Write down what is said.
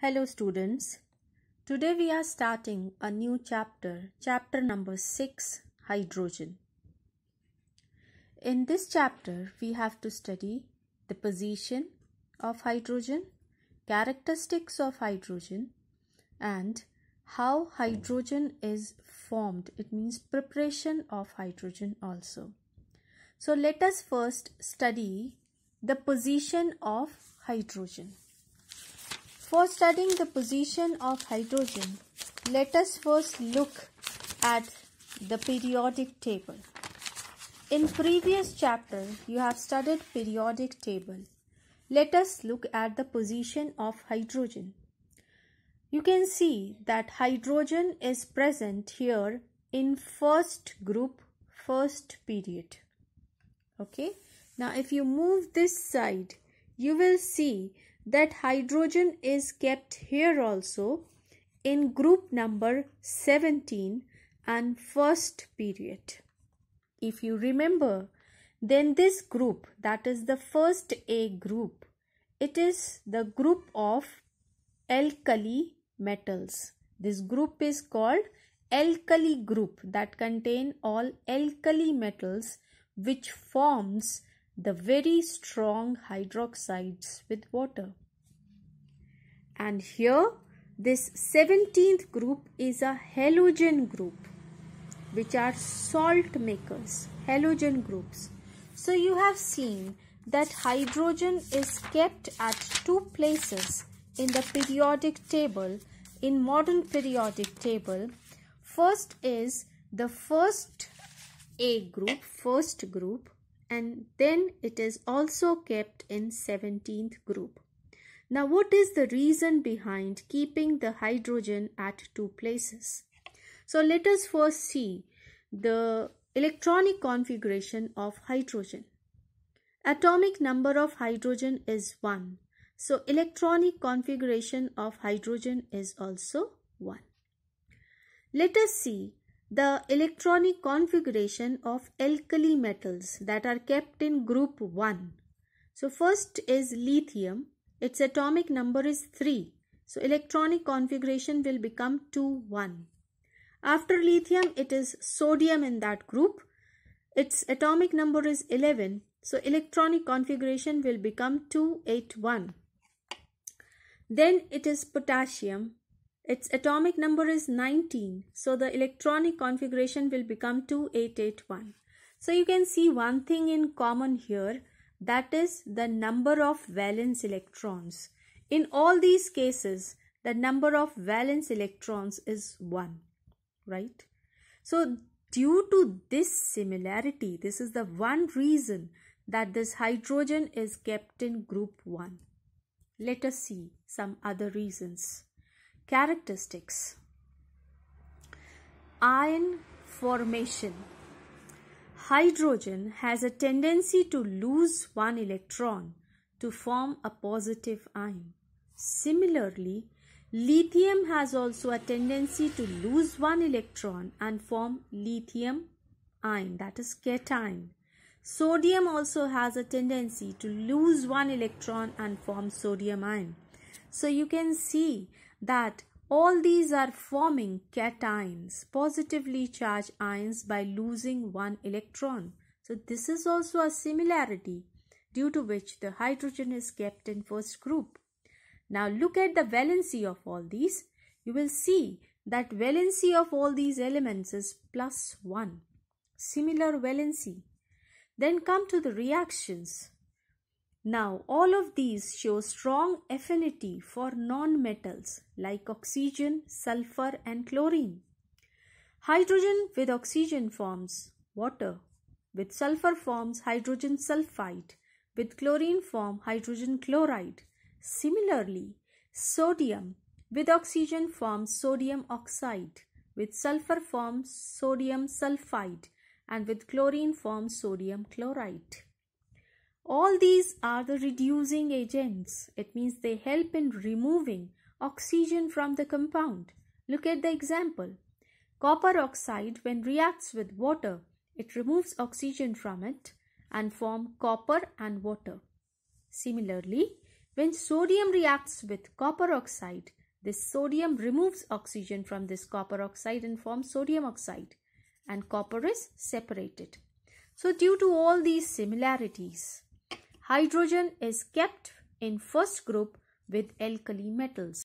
Hello, students. Today we are starting a new chapter, chapter number 6 Hydrogen. In this chapter, we have to study the position of hydrogen, characteristics of hydrogen, and how hydrogen is formed. It means preparation of hydrogen also. So, let us first study the position of hydrogen. For studying the position of hydrogen, let us first look at the periodic table. In previous chapter, you have studied periodic table. Let us look at the position of hydrogen. You can see that hydrogen is present here in first group, first period. Okay. Now, if you move this side, you will see that hydrogen is kept here also in group number 17 and first period. If you remember, then this group that is the first A group, it is the group of alkali metals. This group is called alkali group that contain all alkali metals which forms the very strong hydroxides with water. And here this 17th group is a halogen group which are salt makers, halogen groups. So you have seen that hydrogen is kept at two places in the periodic table, in modern periodic table. First is the first A group, first group and then it is also kept in 17th group. Now what is the reason behind keeping the hydrogen at two places? So let us first see the electronic configuration of hydrogen. Atomic number of hydrogen is 1. So electronic configuration of hydrogen is also 1. Let us see the electronic configuration of alkali metals that are kept in group 1. So first is lithium. Its atomic number is 3. So electronic configuration will become 2, 1. After lithium, it is sodium in that group. Its atomic number is 11. So electronic configuration will become 2, 8, 1. Then it is potassium. Its atomic number is 19, so the electronic configuration will become 2881. So you can see one thing in common here, that is the number of valence electrons. In all these cases, the number of valence electrons is 1, right? So due to this similarity, this is the one reason that this hydrogen is kept in group 1. Let us see some other reasons. Characteristics Iron formation Hydrogen has a tendency to lose one electron to form a positive ion. Similarly, lithium has also a tendency to lose one electron and form lithium ion that is cation. Sodium also has a tendency to lose one electron and form sodium ion. So you can see that all these are forming cations, positively charged ions by losing one electron. So this is also a similarity due to which the hydrogen is kept in first group. Now look at the valency of all these. You will see that valency of all these elements is plus 1. Similar valency. Then come to the reactions. Now, all of these show strong affinity for nonmetals like oxygen, sulfur, and chlorine. Hydrogen with oxygen forms water, with sulfur forms hydrogen sulfide, with chlorine form hydrogen chloride. Similarly, sodium with oxygen forms sodium oxide, with sulfur forms sodium sulfide, and with chlorine forms sodium chloride. All these are the reducing agents. It means they help in removing oxygen from the compound. Look at the example. Copper oxide when reacts with water, it removes oxygen from it and form copper and water. Similarly, when sodium reacts with copper oxide, this sodium removes oxygen from this copper oxide and forms sodium oxide and copper is separated. So due to all these similarities, Hydrogen is kept in first group with alkali metals.